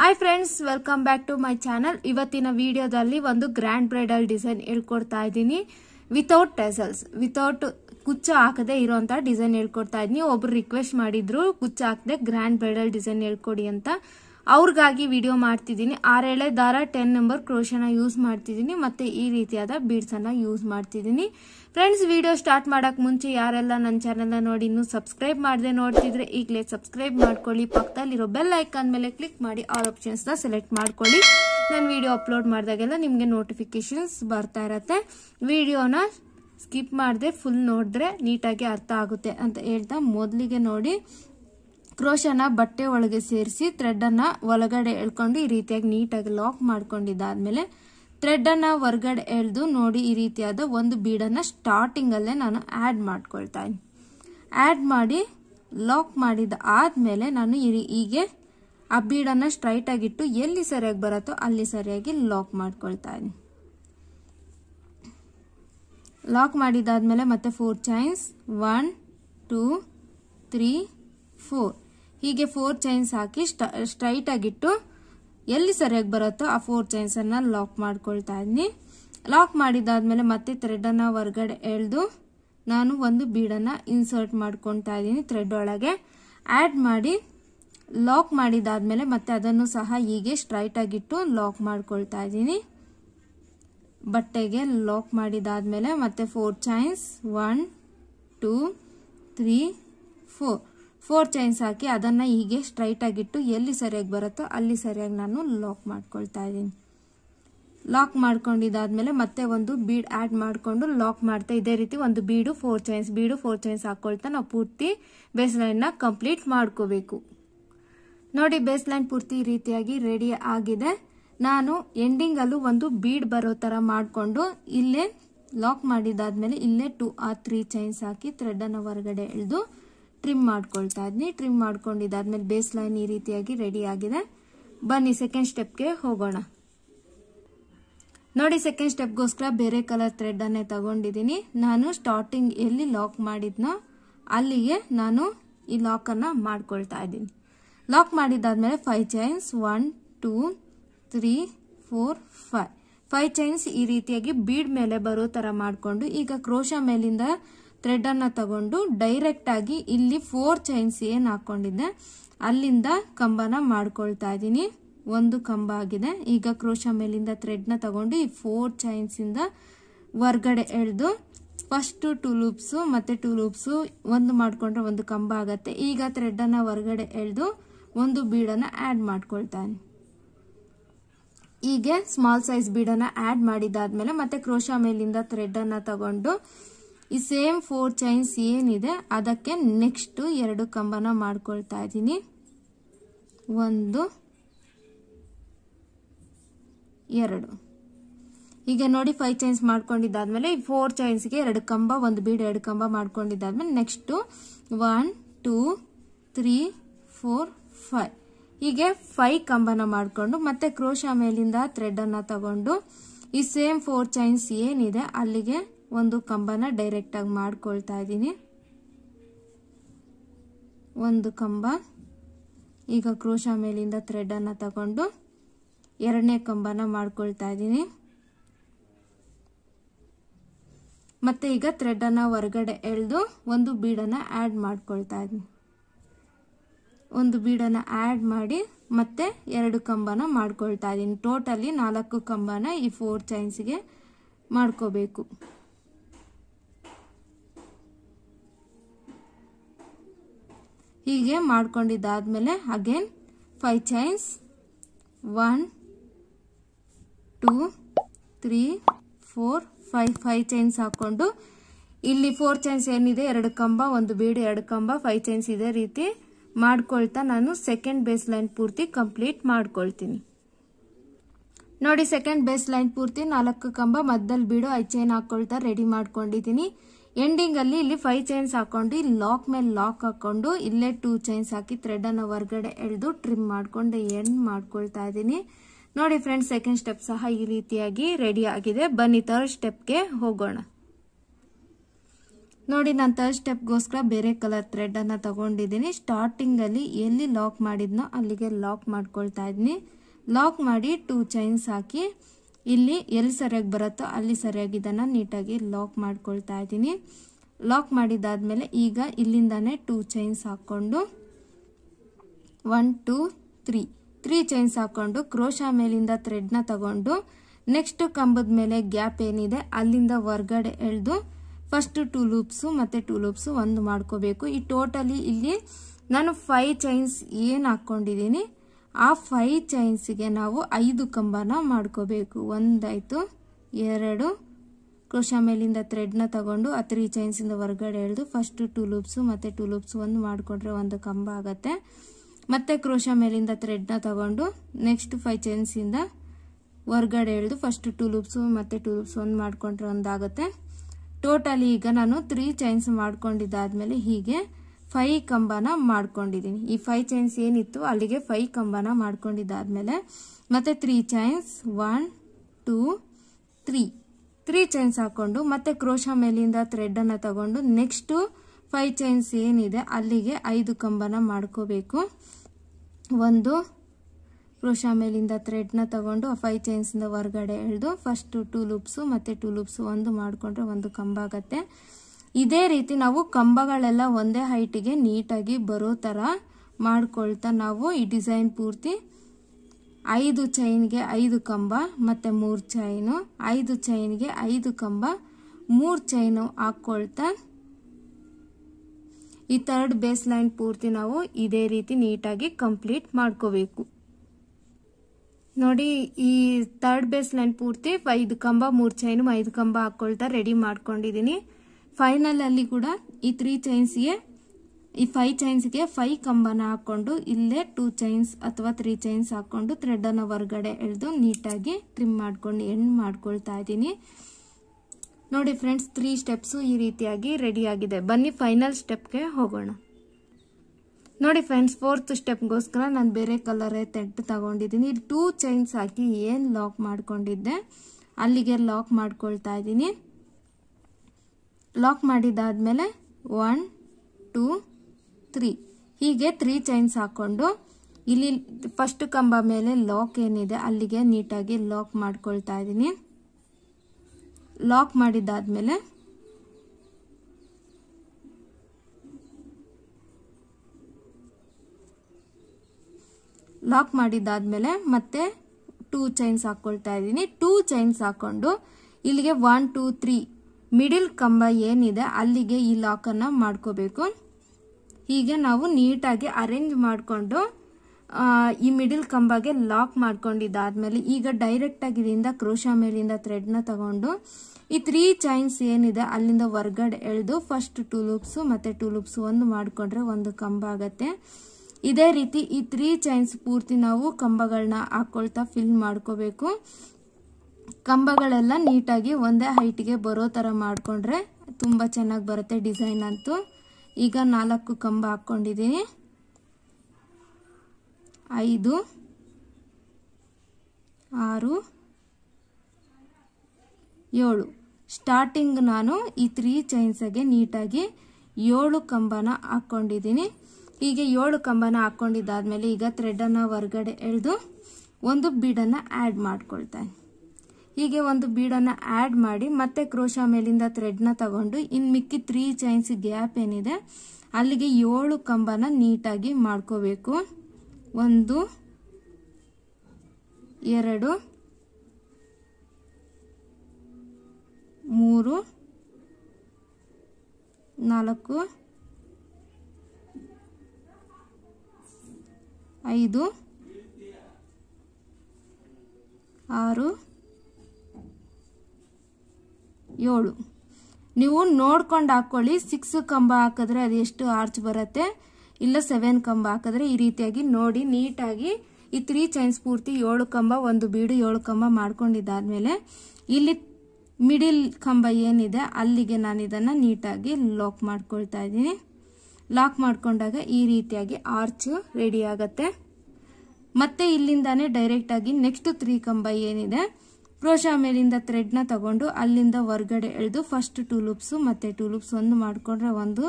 hi friends welcome back to my channel ಇವತ್ತಿನ ವಿಡಿಯೋದಲ್ಲಿ ಒಂದು ಗ್ರ್ಯಾಂಡ್ ಬ್ರೈಡಲ್ ಡಿಸೈನ್ ಹೇಳ್ಕೊಡ್ತಾ ಇದ್ದೀನಿ ವಿತೌಟ್ ಟೆಸಲ್ಸ್ ವಿತೌಟ್ ಕುಚ್ಚು ಹಾಕದೆ ಇರುವಂತ ಡಿಸೈನ್ ಹೇಳ್ಕೊಡ್ತಾ ಇದ್ದೀನಿ ಒಬ್ರು ರಿಕ್ವೆಸ್ಟ್ ಮಾಡಿದ್ರು ಕುಚ್ಚು ಹಾಕದೆ ಗ್ರ್ಯಾಂಡ್ ಬ್ರೈಡಲ್ ಡಿಸೈನ್ ಹೇಳ್ಕೊಡಿ ಅಂತ ಅವ್ರಿಗಾಗಿ ವಿಡಿಯೋ ಮಾಡ್ತಿದ್ದೀನಿ ಆರೇಳೆ ದಾರ ಟೆನ್ ನಂಬರ್ ಕ್ರೋಶನ ಯೂಸ್ ಮಾಡ್ತಿದ್ದೀನಿ ಮತ್ತು ಈ ರೀತಿಯಾದ ಬೀಡ್ಸನ್ನು ಯೂಸ್ ಮಾಡ್ತಿದ್ದೀನಿ ಫ್ರೆಂಡ್ಸ್ ವಿಡಿಯೋ ಸ್ಟಾರ್ಟ್ ಮಾಡೋಕ್ಕೆ ಮುಂಚೆ ಯಾರೆಲ್ಲ ನನ್ನ ಚಾನಲ್ನ ನೋಡಿ ಇನ್ನೂ ಸಬ್ಸ್ಕ್ರೈಬ್ ಮಾಡದೆ ನೋಡ್ತಿದ್ರೆ ಈಗಲೇ ಸಬ್ಸ್ಕ್ರೈಬ್ ಮಾಡ್ಕೊಳ್ಳಿ ಪಕ್ಕದಲ್ಲಿರೋ ಬೆಲ್ ಐಕಾನ್ ಮೇಲೆ ಕ್ಲಿಕ್ ಮಾಡಿ ಆಲ್ ಆಪ್ಷನ್ಸ್ನ ಸೆಲೆಕ್ಟ್ ಮಾಡ್ಕೊಳ್ಳಿ ನಾನು ವಿಡಿಯೋ ಅಪ್ಲೋಡ್ ಮಾಡಿದಾಗೆಲ್ಲ ನಿಮಗೆ ನೋಟಿಫಿಕೇಷನ್ಸ್ ಬರ್ತಾ ಇರತ್ತೆ ವಿಡಿಯೋನ ಸ್ಕಿಪ್ ಮಾಡದೆ ಫುಲ್ ನೋಡಿದ್ರೆ ನೀಟಾಗಿ ಅರ್ಥ ಆಗುತ್ತೆ ಅಂತ ಹೇಳ್ತಾ ಮೊದಲಿಗೆ ನೋಡಿ ಕ್ರೋಶನ ಬಟ್ಟೆ ಒಳಗೆ ಸೇರಿಸಿ ಥ್ರೆಡನ್ನು ಒಳಗಡೆ ಎಳ್ಕೊಂಡು ಈ ರೀತಿಯಾಗಿ ನೀಟಾಗಿ ಲಾಕ್ ಥ್ರೆಡ್ ಥ್ರೆಡನ್ನು ಹೊರಗಡೆ ಎಳೆದು ನೋಡಿ ಈ ರೀತಿಯಾದ ಒಂದು ಬೀಡನ್ನು ಸ್ಟಾರ್ಟಿಂಗಲ್ಲೇ ನಾನು ಆ್ಯಡ್ ಮಾಡ್ಕೊಳ್ತಾ ಇದ್ದೀನಿ ಆ್ಯಡ್ ಮಾಡಿ ಲಾಕ್ ಮಾಡಿದ ಆದಮೇಲೆ ನಾನು ಈ ಹೀಗೆ ಆ ಬೀಡನ್ನು ಸ್ಟ್ರೈಟಾಗಿಟ್ಟು ಎಲ್ಲಿ ಸರಿಯಾಗಿ ಬರುತ್ತೋ ಅಲ್ಲಿ ಸರಿಯಾಗಿ ಲಾಕ್ ಮಾಡ್ಕೊಳ್ತಾ ಇದ್ದೀನಿ ಲಾಕ್ ಮಾಡಿದಾದ್ಮೇಲೆ ಮತ್ತೆ four chains one two three four ಹೀಗೆ ಫೋರ್ ಚೈನ್ಸ್ ಹಾಕಿ ಸ್ಟ್ರೈಟ್ ಆಗಿಟ್ಟು ಎಲ್ಲಿ ಸರಿಯಾಗಿ ಬರುತ್ತೋ ಆ ಫೋರ್ ಚೈನ್ಸ್ ಅನ್ನ ಲಾಕ್ ಮಾಡ್ಕೊಳ್ತಾ ಇದ್ದೀನಿ ಲಾಕ್ ಮಾಡಿದಾದ್ಮೇಲೆ ಮತ್ತೆ ಥ್ರೆಡ್ ಅನ್ನ ಹೊರಗಡೆ ಎಳೆದು ನಾನು ಒಂದು ಬೀಡನ್ನು ಇನ್ಸರ್ಟ್ ಮಾಡ್ಕೊಳ್ತಾ ಇದ್ದೀನಿ ಥ್ರೆಡ್ ಒಳಗೆ ಆ್ಯಡ್ ಮಾಡಿ ಲಾಕ್ ಮಾಡಿದಾದ್ಮೇಲೆ ಮತ್ತೆ ಅದನ್ನು ಸಹ ಹೀಗೆ ಸ್ಟ್ರೈಟ್ ಆಗಿಟ್ಟು ಲಾಕ್ ಮಾಡ್ಕೊಳ್ತಾ ಇದ್ದೀನಿ ಬಟ್ಟೆಗೆ ಲಾಕ್ ಮಾಡಿದಾದ್ಮೇಲೆ ಮತ್ತೆ four chains one two three four four chains ಹಾಕಿ ಅದನ್ನು ಹೀಗೆ ಸ್ಟ್ರೈಟಾಗಿಟ್ಟು ಎಲ್ಲಿ ಸರಿಯಾಗಿ ಬರುತ್ತೋ ಅಲ್ಲಿ ಸರಿಯಾಗಿ ನಾನು ಲಾಕ್ ಮಾಡ್ಕೊಳ್ತಾ ಇದ್ದೀನಿ ಲಾಕ್ ಮಾಡ್ಕೊಂಡಿದ್ದಾದ್ಮೇಲೆ ಮತ್ತೆ ಒಂದು ಬೀಡ್ ಆ್ಯಡ್ ಮಾಡಿಕೊಂಡು ಲಾಕ್ ಮಾಡ್ತಾ ಇದೇ ರೀತಿ ಒಂದು bead four chains bead four chains ಹಾಕ್ಕೊಳ್ತಾ ನಾವು ಪೂರ್ತಿ ಬೇಸ್ ಲೈನ್ನ ಕಂಪ್ಲೀಟ್ ಮಾಡ್ಕೋಬೇಕು ನೋಡಿ ಬೇಸ್ ಲೈನ್ ಪೂರ್ತಿ ರೀತಿಯಾಗಿ ರೆಡಿ ಆಗಿದೆ ನಾನು ಎಂಡಿಂಗಲ್ಲೂ ಒಂದು ಬೀಡ್ ಬರೋ ಥರ ಮಾಡಿಕೊಂಡು ಇಲ್ಲೇ ಲಾಕ್ ಮಾಡಿದಾದ್ಮೇಲೆ ಇಲ್ಲೇ ಟೂ ಆರ್ ತ್ರೀ ಚೈನ್ಸ್ ಹಾಕಿ ಥ್ರೆಡನ್ನು ಹೊರಗಡೆ ಎಳೆದು ಟ್ರಿಮ್ ಮಾಡ್ಕೊಳ್ತಾ ಇದ್ನಿ ಟ್ರಿಮ್ ಮಾಡ್ಕೊಂಡಿದ್ದಾದ್ಮೇಲೆ ಬೇಸ್ ಲೈನ್ ಈ ರೀತಿಯಾಗಿ ರೆಡಿ ಆಗಿದೆ ಬನ್ನಿ ಸೆಕೆಂಡ್ ಸ್ಟೆಪ್ಗೆ ಹೋಗೋಣ ನೋಡಿ ಸೆಕೆಂಡ್ ಸ್ಟೆಪ್ಗೋಸ್ಕರ ಬೇರೆ ಕಲರ್ ಥ್ರೆಡ್ಡನ್ನೇ ತಗೊಂಡಿದ್ದೀನಿ ನಾನು ಸ್ಟಾರ್ಟಿಂಗ್ ಎಲ್ಲಿ ಲಾಕ್ ಮಾಡಿದ್ನೋ ಅಲ್ಲಿಗೆ ನಾನು ಈ ಲಾಕನ್ನು ಮಾಡ್ಕೊಳ್ತಾ ಇದ್ದೀನಿ ಲಾಕ್ ಮಾಡಿದ್ದಾದ್ಮೇಲೆ five chains one two three four five five chains ಈ ರೀತಿಯಾಗಿ ಬೀಡ್ ಮೇಲೆ ಬರೋ ಥರ ಮಾಡಿಕೊಂಡು ಈಗ ಕ್ರೋಶ ಮೇಲಿಂದ ಅನ್ನ ತಗೊಂಡು ಡೈರೆಕ್ಟ್ ಆಗಿ ಇಲ್ಲಿ ಫೋರ್ ಚೈನ್ಸ್ ಏನ್ ಹಾಕೊಂಡಿದ್ದೆ ಅಲ್ಲಿಂದ ಕಂಬನ ಮಾಡ್ಕೊಳ್ತಾ ಇದ್ದೀನಿ ಒಂದು ಕಂಬ ಆಗಿದೆ ಈಗ ಕ್ರೋಶ ಮೇಲಿಂದ ಥ್ರೆಡ್ನ ತಗೊಂಡು ಈ ಫೋರ್ ಚೈನ್ಸ್ ಇಂದ ಹೊರ್ಗಡೆ ಎಳೆದು ಫಸ್ಟು ಟೂ ಲೂಪ್ಸು ಮತ್ತು ಟೂ ಲೂಪ್ಸು ಒಂದು ಮಾಡಿಕೊಂಡ್ರೆ ಒಂದು ಕಂಬ ಆಗುತ್ತೆ ಈಗ ಥ್ರೆಡ್ಡನ್ನು ಹೊರ್ಗಡೆ ಎಳೆದು ಒಂದು ಬೀಡನ್ನು ಆ್ಯಡ್ ಮಾಡ್ಕೊಳ್ತಾನೆ ಹೀಗೆ ಸ್ಮಾಲ್ ಸೈಜ್ ಬೀಡನ್ನು ಆ್ಯಡ್ ಮಾಡಿದಾದ್ಮೇಲೆ ಮತ್ತೆ ಕ್ರೋಶ ಮೇಲಿಂದ ಥ್ರೆಡ್ಡನ್ನು ತಗೊಂಡು ಈ ಸೇಮ್ ಫೋರ್ ಚೈನ್ಸ್ ಏನಿದೆ ಅದಕ್ಕೆ ನೆಕ್ಸ್ಟು ಎರಡು ಕಂಬನ ಮಾಡ್ಕೊಳ್ತಾ ಇದ್ದೀನಿ ಒಂದು ಎರಡು ಈಗ ನೋಡಿ ಫೈವ್ ಚೈನ್ಸ್ ಮಾಡ್ಕೊಂಡಿದ್ದಾದ್ಮೇಲೆ ಈ ಫೋರ್ ಚೈನ್ಸ್ಗೆ ಎರಡು ಕಂಬ ಒಂದು ಬೀಡ್ ಎರಡು ಕಂಬ ಮಾಡ್ಕೊಂಡಿದ್ದಾದ್ಮೇಲೆ next one two three four five ಹೀಗೆ ಫೈವ್ ಕಂಬನ ಮಾಡಿಕೊಂಡು ಮತ್ತೆ ಕ್ರೋಶ ಮೇಲಿಂದ ಥ್ರೆಡನ್ನು ತಗೊಂಡು ಈ ಸೇಮ್ ಫೋರ್ ಚೈನ್ಸ್ ಏನಿದೆ ಅಲ್ಲಿಗೆ ಒಂದು ಕಂಬನ ಡೈರೆಕ್ಟಾಗಿ ಮಾಡ್ಕೊಳ್ತಾ ಇದ್ದೀನಿ ಒಂದು ಕಂಬ ಈಗ ಕ್ರೋಶ ಮೇಲಿಂದ ಥ್ರೆಡನ್ನು ತಗೊಂಡು ಎರಡನೇ ಕಂಬನ ಮಾಡ್ಕೊಳ್ತಾ ಇದ್ದೀನಿ ಮತ್ತು ಈಗ ಥ್ರೆಡನ್ನು ಹೊರಗಡೆ ಎಳೆದು ಒಂದು ಬೀಡನ್ನು ಆ್ಯಡ್ ಮಾಡ್ಕೊಳ್ತಾ ಇದ್ದೀನಿ ಒಂದು ಬೀಡನ್ನು ಆ್ಯಡ್ ಮಾಡಿ ಮತ್ತೆ ಎರಡು ಕಂಬನ ಮಾಡ್ಕೊಳ್ತಾ ಇದ್ದೀನಿ ಟೋಟಲಿ ನಾಲ್ಕು ಕಂಬನ ಈ ಫೋರ್ ಚೈನ್ಸ್ಗೆ ಮಾಡ್ಕೋಬೇಕು ಹೀಗೆ ಮಾಡ್ಕೊಂಡಿದ್ದಾದ್ಮೇಲೆ again five chains one two three four five five chains ಹಾಕ್ಕೊಂಡು ಇಲ್ಲಿ ಫೋರ್ ಚೈನ್ಸ್ ಏನಿದೆ ಎರಡು ಕಂಬ ಒಂದು ಬೀಡು ಎರಡು ಕಂಬ ಫೈವ್ ಚೈನ್ಸ್ ಇದೇ ರೀತಿ ಮಾಡ್ಕೊಳ್ತಾ ನಾನು ಸೆಕೆಂಡ್ ಬೇಸ್ ಲೈನ್ ಪೂರ್ತಿ ಕಂಪ್ಲೀಟ್ ಮಾಡ್ಕೊಳ್ತೀನಿ ನೋಡಿ ಸೆಕೆಂಡ್ ಬೇಸ್ ಲೈನ್ ಪೂರ್ತಿ ನಾಲ್ಕು ಕಂಬ ಮದ್ದಲ್ಲಿ ಬೀಡು ಐದು ಚೈನ್ ಹಾಕ್ಕೊಳ್ತಾ ರೆಡಿ ಮಾಡ್ಕೊಂಡಿದ್ದೀನಿ ಎಂಡಿಂಗ್ ಅಲ್ಲಿ ಇಲ್ಲಿ ಫೈವ್ ಚೈನ್ಸ್ ಹಾಕೊಂಡು ಇಲ್ಲಿ ಲಾಕ್ ಮೇಲೆ ಲಾಕ್ ಹಾಕೊಂಡು ಇಲ್ಲೇ ಟೂ ಚೈನ್ಸ್ ಹಾಕಿ ಥ್ರೆಡ್ ಅನ್ನ ಹೊರಗಡೆ ಎಳೆದು ಟ್ರಿಮ್ ಮಾಡ್ಕೊಂಡು ಎಂಡ್ ಮಾಡ್ಕೊಳ್ತಾ ಇದ್ದೀನಿ ನೋಡಿ ಫ್ರೆಂಡ್ಸ್ ಸೆಕೆಂಡ್ ಸ್ಟೆಪ್ ಸಹ ಈ ರೀತಿಯಾಗಿ ರೆಡಿ ಆಗಿದೆ ಬನ್ನಿ ಥರ್ಡ್ ಸ್ಟೆಪ್ಗೆ ಹೋಗೋಣ ನೋಡಿ ನಾನು ಥರ್ಡ್ ಸ್ಟೆಪ್ಗೋಸ್ಕರ ಬೇರೆ ಕಲರ್ ಥ್ರೆಡ್ ಅನ್ನ ತಗೊಂಡಿದ್ದೀನಿ ಸ್ಟಾರ್ಟಿಂಗ್ ಅಲ್ಲಿ ಎಲ್ಲಿ ಲಾಕ್ ಮಾಡಿದ್ನೋ ಅಲ್ಲಿಗೆ ಲಾಕ್ ಮಾಡ್ಕೊಳ್ತಾ ಇದ್ದೀನಿ ಲಾಕ್ ಮಾಡಿ ಟೂ ಚೈನ್ಸ್ ಹಾಕಿ ಇಲ್ಲಿ ಎಲ್ಲಿ ಸರಿಯಾಗಿ ಬರುತ್ತೋ ಅಲ್ಲಿ ಸರಿಯಾಗಿ ಇದನ್ನು ನೀಟಾಗಿ ಲಾಕ್ ಮಾಡ್ಕೊಳ್ತಾ ಇದ್ದೀನಿ ಲಾಕ್ ಮಾಡಿದಾದ್ಮೇಲೆ ಈಗ ಇಲ್ಲಿಂದಾನೆ ಟೂ ಚೈನ್ಸ್ ಹಾಕ್ಕೊಂಡು one two three three chains ಹಾಕ್ಕೊಂಡು ಕ್ರೋಶ ಮೇಲಿಂದ ಥ್ರೆಡ್ನ ತಗೊಂಡು ನೆಕ್ಸ್ಟ್ ಕಂಬದ ಮೇಲೆ ಗ್ಯಾಪ್ ಏನಿದೆ ಅಲ್ಲಿಂದ ಹೊರ್ಗಡೆ ಎಳೆದು ಫಸ್ಟ್ ಟೂ ಲೂಪ್ಸು ಮತ್ತು ಟೂ ಲೂಪ್ಸು ಒಂದು ಮಾಡ್ಕೋಬೇಕು ಈ ಟೋಟಲಿ ಇಲ್ಲಿ ನಾನು ಫೈವ್ ಚೈನ್ಸ್ ಏನು ಹಾಕ್ಕೊಂಡಿದ್ದೀನಿ ಆ ಫೈ ಚೈನ್ಸಿಗೆ ನಾವು ಐದು ಕಂಬನ ಮಾಡ್ಕೋಬೇಕು ಒಂದಾಯಿತು ಎರಡು ಕ್ರೋಶ ಮೇಲಿಂದ ಥ್ರೆಡ್ನ ತಗೊಂಡು ಆ ತ್ರೀ ಚೈನ್ಸಿಂದ ಹೊರಗಡೆ ಎಳೆದು ಫಸ್ಟು ಟೂ ಲೂಪ್ಸು ಮತ್ತು ಟೂ ಲೂಪ್ಸ್ ಒಂದು ಮಾಡಿಕೊಂಡ್ರೆ ಒಂದು ಕಂಬ ಆಗುತ್ತೆ ಮತ್ತು ಕ್ರೋಶ ಮೇಲಿಂದ ಥ್ರೆಡ್ನ ತಗೊಂಡು ನೆಕ್ಸ್ಟ್ ಫೈ ಚೈನ್ಸಿಂದ ಹೊರ್ಗಡೆ ಎಳೆದು ಫಸ್ಟ್ ಟೂ ಲೂಪ್ಸು ಮತ್ತು ಟೂ ಲೂಪ್ಸ್ ಒಂದು ಮಾಡಿಕೊಂಡ್ರೆ ಒಂದಾಗುತ್ತೆ ಟೋಟಲಿ ಈಗ ನಾನು ತ್ರೀ ಚೈನ್ಸ್ ಮಾಡ್ಕೊಂಡಿದ್ದಾದಮೇಲೆ ಹೀಗೆ ಫೈ ಕಂಬನ ಮಾಡ್ಕೊಂಡಿದ್ದೀನಿ ಈ ಫೈ ಚೈನ್ಸ್ ಏನಿತ್ತು ಅಲ್ಲಿಗೆ ಫೈ ಕಂಬನ ಮಾಡ್ಕೊಂಡಿದ್ದಾದ್ಮೇಲೆ ಮತ್ತೆ three chains one two three three chains ಹಾಕ್ಕೊಂಡು ಮತ್ತೆ ಕ್ರೋಶ ಮೇಲಿಂದ ಥ್ರೆಡ್ಡನ್ನು ತಗೊಂಡು ನೆಕ್ಸ್ಟು ಫೈ ಚೈನ್ಸ್ ಏನಿದೆ ಅಲ್ಲಿಗೆ ಐದು ಕಂಬನ ಮಾಡ್ಕೋಬೇಕು ಒಂದು ಕ್ರೋಶ ಮೇಲಿಂದ ಥ್ರೆಡ್ನ ತಗೊಂಡು ಆ ಫೈವ್ ಚೈನ್ಸಿಂದ ಹೊರಗಡೆ ಎಳೆದು ಫಸ್ಟು ಟೂ ಲೂಪ್ಸು ಮತ್ತು ಟೂ ಲೂಪ್ಸು ಒಂದು ಮಾಡಿಕೊಂಡ್ರೆ ಒಂದು ಕಂಬ ಆಗುತ್ತೆ ಇದೇ ರೀತಿ ನಾವು ಕಂಬಗಳೆಲ್ಲ ಒಂದೇ ಹೈಟಿಗೆ ನೀಟಾಗಿ ಬರೋ ಥರ ಮಾಡ್ಕೊಳ್ತಾ ನಾವು ಈ ಡಿಸೈನ್ ಪೂರ್ತಿ ಐದು ಚೈನ್ಗೆ ಐದು ಕಂಬ ಮತ್ತು ಮೂರು ಚೈನು ಐದು ಚೈನ್ಗೆ ಐದು ಕಂಬ ಮೂರು ಚೈನು ಹಾಕ್ಕೊಳ್ತಾ ಈ ಥರ್ಡ್ ಬೇಸ್ ಲೈನ್ ಪೂರ್ತಿ ನಾವು ಇದೇ ರೀತಿ ನೀಟಾಗಿ ಕಂಪ್ಲೀಟ್ ಮಾಡ್ಕೋಬೇಕು ನೋಡಿ ಈ ಥರ್ಡ್ ಬೇಸ್ ಲೈನ್ ಪೂರ್ತಿ ಐದು ಕಂಬ ಮೂರು ಚೈನು ಐದು ಕಂಬ ಹಾಕ್ಕೊಳ್ತಾ ರೆಡಿ ಮಾಡ್ಕೊಂಡಿದ್ದೀನಿ ಫೈನಲಲ್ಲಿ ಕೂಡ ಈ ತ್ರೀ ಚೈನ್ಸ್ಗೆ ಈ ಫೈವ್ ಚೈನ್ಸ್ಗೆ ಫೈವ್ ಕಂಬನ ಹಾಕ್ಕೊಂಡು ಇಲ್ಲೇ ಟೂ ಚೈನ್ಸ್ ಅಥವಾ ತ್ರೀ ಚೈನ್ಸ್ ಹಾಕ್ಕೊಂಡು ಥ್ರೆಡನ್ನು ಹೊರಗಡೆ ಎಳೆದು ನೀಟಾಗಿ ಟ್ರಿಮ್ ಮಾಡ್ಕೊಂಡು ಎಂಡ್ ಮಾಡ್ಕೊಳ್ತಾ ಇದ್ದೀನಿ ನೋಡಿ ಫ್ರೆಂಡ್ಸ್ ತ್ರೀ ಸ್ಟೆಪ್ಸು ಈ ರೀತಿಯಾಗಿ ರೆಡಿಯಾಗಿದೆ ಬನ್ನಿ ಫೈನಲ್ ಸ್ಟೆಪ್ಗೆ ಹೋಗೋಣ ನೋಡಿ ಫ್ರೆಂಡ್ಸ್ ಫೋರ್ತ್ ಸ್ಟೆಪ್ಗೋಸ್ಕರ ನಾನು ಬೇರೆ ಕಲರೇ ತೆಟ್ಟು ತಗೊಂಡಿದ್ದೀನಿ ಇಲ್ಲಿ ಟೂ ಚೈನ್ಸ್ ಹಾಕಿ ಏನು ಲಾಕ್ ಮಾಡ್ಕೊಂಡಿದ್ದೆ ಅಲ್ಲಿಗೆ ಲಾಕ್ ಮಾಡ್ಕೊಳ್ತಾ ಇದ್ದೀನಿ ಲಾಕ್ ಮಾಡಿದಾದ್ಮೇಲೆ ಒನ್ ಟೂ ತ್ರೀ ಹೀಗೆ ತ್ರೀ ಚೈನ್ಸ್ ಹಾಕ್ಕೊಂಡು ಇಲ್ಲಿ ಫಸ್ಟ್ ಕಂಬ ಮೇಲೆ ಲಾಕ್ ಏನಿದೆ ಅಲ್ಲಿಗೆ ನೀಟಾಗಿ ಲಾಕ್ ಮಾಡ್ಕೊಳ್ತಾ ಇದ್ದೀನಿ ಲಾಕ್ ಮಾಡಿದ್ದಾದ್ಮೇಲೆ ಲಾಕ್ ಮಾಡಿದ್ದಾದ್ಮೇಲೆ ಮತ್ತೆ ಟೂ ಚೈನ್ಸ್ ಹಾಕ್ಕೊಳ್ತಾ ಇದ್ದೀನಿ ಟೂ ಚೈನ್ಸ್ ಹಾಕೊಂಡು ಇಲ್ಲಿಗೆ ಒನ್ ಟೂ ತ್ರೀ ಮಿಡಿಲ್ ಕಂಬ ಏನಿದೆ ಅಲ್ಲಿಗೆ ಈ ಲಾಕನ್ನು ಮಾಡ್ಕೋಬೇಕು ಹೀಗೆ ನಾವು ನೀಟಾಗಿ ಅರೇಂಜ್ ಮಾಡಿಕೊಂಡು ಈ ಮಿಡಿಲ್ ಕಂಬಗೆ ಲಾಕ್ ಮಾಡ್ಕೊಂಡಿದ್ದಾದ್ಮೇಲೆ ಈಗ ಡೈರೆಕ್ಟಾಗಿ ಇದರಿಂದ ಕ್ರೋಶ ಮೇಲಿಂದ ಥ್ರೆಡ್ನ ತಗೊಂಡು ಈ ತ್ರೀ ಚೈನ್ಸ್ ಏನಿದೆ ಅಲ್ಲಿಂದ ಹೊರ್ಗಡೆ ಎಳೆದು ಫಸ್ಟ್ ಟೂ ಲೂಪ್ಸು ಮತ್ತು ಟೂ ಲೂಪ್ಸ್ ಒಂದು ಮಾಡಿಕೊಂಡ್ರೆ ಒಂದು ಕಂಬ ಆಗುತ್ತೆ ಇದೇ ರೀತಿ ಈ ತ್ರೀ ಚೈನ್ಸ್ ಪೂರ್ತಿ ನಾವು ಕಂಬಗಳನ್ನ ಹಾಕ್ಕೊಳ್ತಾ ಫಿಲ್ ಮಾಡ್ಕೋಬೇಕು ಕಂಬಗಳೆಲ್ಲ ನೀಟಾಗಿ ಒಂದೇ ಹೈಟಿಗೆ ಬರೋ ಥರ ಮಾಡಿಕೊಂಡ್ರೆ ತುಂಬ ಚೆನ್ನಾಗಿ ಬರುತ್ತೆ ಡಿಸೈನ್ ಅಂತೂ ಈಗ ನಾಲ್ಕು ಕಂಬ ಹಾಕ್ಕೊಂಡಿದ್ದೀನಿ ಐದು ಆರು ಏಳು ಸ್ಟಾರ್ಟಿಂಗ್ ನಾನು ಈ ತ್ರೀ ಚೈನ್ಸಗೆ ನೀಟಾಗಿ ಏಳು ಕಂಬನ ಹಾಕ್ಕೊಂಡಿದ್ದೀನಿ ಹೀಗೆ ಏಳು ಕಂಬನ ಹಾಕ್ಕೊಂಡಿದ್ದಾದ್ಮೇಲೆ ಈಗ ಥ್ರೆಡನ್ನು ಹೊರಗಡೆ ಎಳೆದು ಒಂದು ಬೀಡನ್ನು ಆ್ಯಡ್ ಮಾಡ್ಕೊಳ್ತೇನೆ ಹೀಗೆ ಒಂದು ಬೀಡನ್ನು ಆ್ಯಡ್ ಮಾಡಿ ಮತ್ತೆ ಕ್ರೋಶ ಮೇಲಿಂದ ಥ್ರೆಡ್ನ ತಗೊಂಡು ಇನ್ನು ಮಿಕ್ಕಿ ತ್ರೀ ಚೈನ್ಸ್ ಗ್ಯಾಪ್ ಏನಿದೆ ಅಲ್ಲಿಗೆ ಏಳು ಕಂಬನ ನೀಟಾಗಿ ಮಾಡ್ಕೋಬೇಕು ಒಂದು ಎರಡು ಮೂರು ನಾಲ್ಕು ಐದು ಆರು ಏಳು ನೀವು ನೋಡ್ಕೊಂಡು ಹಾಕ್ಕೊಳ್ಳಿ ಸಿಕ್ಸ್ ಕಂಬ ಹಾಕಿದ್ರೆ ಅದು ಎಷ್ಟು ಆರ್ಚ್ ಬರುತ್ತೆ ಇಲ್ಲ ಸೆವೆನ್ ಕಂಬ ಹಾಕಿದ್ರೆ ಈ ರೀತಿಯಾಗಿ ನೋಡಿ ನೀಟಾಗಿ ಈ ತ್ರೀ ಚೈನ್ಸ್ ಪೂರ್ತಿ ಏಳು ಕಂಬ ಒಂದು ಬೀಡು ಏಳು ಕಂಬ ಮಾಡ್ಕೊಂಡಿದ್ದಾದ್ಮೇಲೆ ಇಲ್ಲಿ ಮಿಡಿಲ್ ಕಂಬ ಏನಿದೆ ಅಲ್ಲಿಗೆ ನಾನು ಇದನ್ನು ನೀಟಾಗಿ ಲಾಕ್ ಮಾಡ್ಕೊಳ್ತಾ ಇದ್ದೀನಿ ಲಾಕ್ ಮಾಡಿಕೊಂಡಾಗ ಈ ರೀತಿಯಾಗಿ ಆರ್ಚ್ ರೆಡಿ ಆಗತ್ತೆ ಮತ್ತೆ ಇಲ್ಲಿಂದಾನೇ ಡೈರೆಕ್ಟಾಗಿ ನೆಕ್ಸ್ಟ್ ತ್ರೀ ಕಂಬ ಏನಿದೆ ರೋಷಾ ಮೇಲಿಂದ ಥ್ರೆಡ್ನ ತಗೊಂಡು ಅಲ್ಲಿಂದ ಹೊರಗಡೆ ಎಳೆದು ಫಸ್ಟ್ ಟೂ ಮತ್ತು ಟೂ ಲೂಪ್ಸ್ ಒಂದು ಮಾಡಿಕೊಂಡ್ರೆ ಒಂದು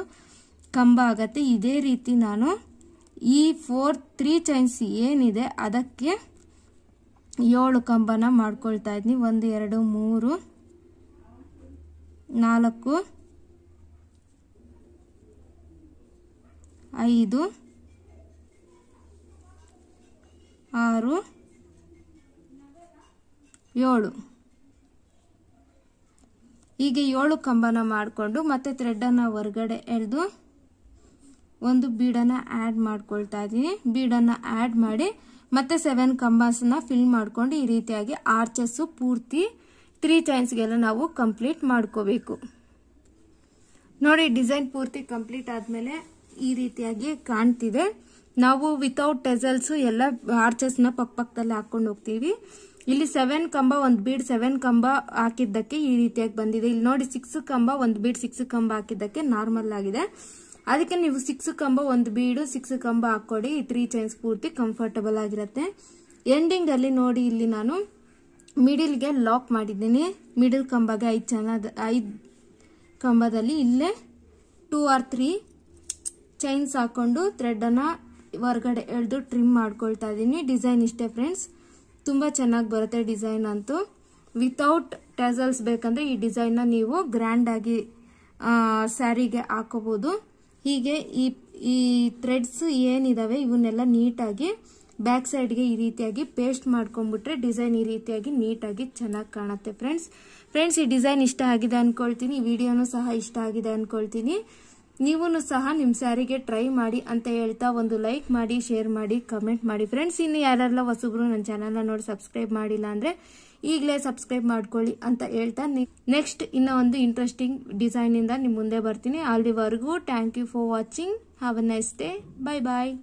ಕಂಬ ಆಗುತ್ತೆ ಇದೇ ರೀತಿ ನಾನು ಈ ಫೋರ್ ತ್ರೀ ಚೈನ್ಸ್ ಏನಿದೆ ಅದಕ್ಕೆ ಏಳು ಕಂಬನ ಮಾಡ್ಕೊಳ್ತಾ ಇದ್ದೀನಿ ಒಂದು ಎರಡು ಮೂರು ನಾಲ್ಕು ಐದು ಆರು ಏಳು ಹೀಗೆ ಏಳು ಕಂಬನ ಮಾಡಿಕೊಂಡು ಮತ್ತೆ ಥ್ರೆಡ್ಡನ್ನು ಹೊರಗಡೆ ಎಳೆದು ಒಂದು ಬೀಡನ್ನು ಆ್ಯಡ್ ಮಾಡ್ಕೊಳ್ತಾ ಇದ್ದೀನಿ ಬೀಡನ್ನು ಆ್ಯಡ್ ಮಾಡಿ ಮತ್ತೆ ಸೆವೆನ್ ಕಂಬಾಸನ್ನ ಫಿಲ್ ಮಾಡಿಕೊಂಡು ಈ ರೀತಿಯಾಗಿ ಆರ್ಚಸ್ಸು ಪೂರ್ತಿ ತ್ರೀ ಚೈನ್ಸ್ಗೆಲ್ಲ ನಾವು ಕಂಪ್ಲೀಟ್ ಮಾಡ್ಕೋಬೇಕು ನೋಡಿ ಡಿಸೈನ್ ಪೂರ್ತಿ ಕಂಪ್ಲೀಟ್ ಆದಮೇಲೆ ಈ ರೀತಿಯಾಗಿ ಕಾಣ್ತಿದೆ ನಾವು ವಿತೌಟ್ ಟೆಸಲ್ಸು ಎಲ್ಲ ಆರ್ಚಸ್ನ ಪಕ್ಕ ಪಕ್ಕದಲ್ಲಿ ಹಾಕ್ಕೊಂಡು ಹೋಗ್ತೀವಿ ಇಲ್ಲಿ ಸೆವೆನ್ ಕಂಬ ಒಂದು ಬೀಡ್ ಸೆವೆನ್ ಕಂಬ ಹಾಕಿದ್ದಕ್ಕೆ ಈ ರೀತಿಯಾಗಿ ಬಂದಿದೆ ಇಲ್ಲಿ ನೋಡಿ ಸಿಕ್ಸ್ ಕಂಬ ಒಂದು ಬೀಡ್ ಸಿಕ್ಸ್ ಕಂಬ ಹಾಕಿದ್ದಕ್ಕೆ ನಾರ್ಮಲ್ ಆಗಿದೆ ಅದಕ್ಕೆ ನೀವು ಸಿಕ್ಸ್ ಕಂಬ ಒಂದು ಬೀಡು ಸಿಕ್ಸ್ ಕಂಬ ಹಾಕೊಡಿ ಈ ತ್ರೀ ಚೈನ್ಸ್ ಪೂರ್ತಿ ಕಂಫರ್ಟಬಲ್ ಆಗಿರುತ್ತೆ ಎಂಡಿಂಗ್ ಅಲ್ಲಿ ನೋಡಿ ಇಲ್ಲಿ ನಾನು ಮಿಡಿಲ್ಗೆ ಲಾಕ್ ಮಾಡಿದ್ದೀನಿ ಮಿಡಿಲ್ ಕಂಬಗೆ ಐದು ಚೆನ್ನ ಐದು ಕಂಬದಲ್ಲಿ ಇಲ್ಲೇ ಟೂ ಆರ್ ತ್ರೀ ಚೈನ್ಸ್ ಹಾಕೊಂಡು ಥ್ರೆಡ್ಡನ್ನು ಹೊರಗಡೆ ಎಳೆದು ಟ್ರಿಮ್ ಮಾಡ್ಕೊಳ್ತಾ ಇದ್ದೀನಿ ಡಿಸೈನ್ ಇಷ್ಟೇ ಫ್ರೆಂಡ್ಸ್ ತುಂಬ ಚೆನ್ನಾಗಿ ಬರುತ್ತೆ ಡಿಸೈನ್ ಅಂತೂ ವಿತೌಟ್ ಟೆಸಲ್ಸ್ ಬೇಕಂದ್ರೆ ಈ ಡಿಸೈನ್ನ ನೀವು ಗ್ರ್ಯಾಂಡಾಗಿ ಸ್ಯಾರಿಗೆ ಹಾಕೋಬೋದು ಹೀಗೆ ಈ ಈ ಥ್ರೆಡ್ಸ್ ಏನಿದಾವೆ ಇವನ್ನೆಲ್ಲ ನೀಟಾಗಿ ಬ್ಯಾಕ್ ಸೈಡ್ಗೆ ಈ ರೀತಿಯಾಗಿ ಪೇಸ್ಟ್ ಮಾಡ್ಕೊಂಡ್ಬಿಟ್ರೆ ಡಿಸೈನ್ ಈ ರೀತಿಯಾಗಿ ನೀಟಾಗಿ ಚೆನ್ನಾಗಿ ಕಾಣುತ್ತೆ ಫ್ರೆಂಡ್ಸ್ ಫ್ರೆಂಡ್ಸ್ ಈ ಡಿಸೈನ್ ಇಷ್ಟ ಆಗಿದೆ ಅಂದ್ಕೊಳ್ತೀನಿ ಈ ವಿಡಿಯೋನೂ ಸಹ ಇಷ್ಟ ಆಗಿದೆ ಅಂದ್ಕೊಳ್ತೀನಿ ನೀವು ಸಹ ನಿಮ್ಮ ಸ್ಯಾರಿಗೆ ಟ್ರೈ ಮಾಡಿ ಅಂತ ಹೇಳ್ತಾ ಒಂದು ಲೈಕ್ ಮಾಡಿ ಶೇರ್ ಮಾಡಿ ಕಮೆಂಟ್ ಮಾಡಿ ಫ್ರೆಂಡ್ಸ್ ಇನ್ನು ಯಾರೆಲ್ಲ ಹೊಸಬ್ರು ನನ್ನ ಚಾನಲ್ನ ನೋಡಿ ಸಬ್ಸ್ಕ್ರೈಬ್ ಮಾಡಿಲ್ಲ ಅಂದರೆ ಈಗಲೇ ಸಬ್ಸ್ಕ್ರೈಬ್ ಮಾಡ್ಕೊಳ್ಳಿ ಅಂತ ಹೇಳ್ತಾ ನೆಕ್ಸ್ಟ್ ಇನ್ನೊಂದು ಒಂದು ಇಂಟ್ರೆಸ್ಟಿಂಗ್ ಡಿಸೈನಿಂದ ನಿಮ್ಮ ಮುಂದೆ ಬರ್ತೀನಿ ಅಲ್ಲಿವರೆಗೂ thank you for watching have a nice day bye bye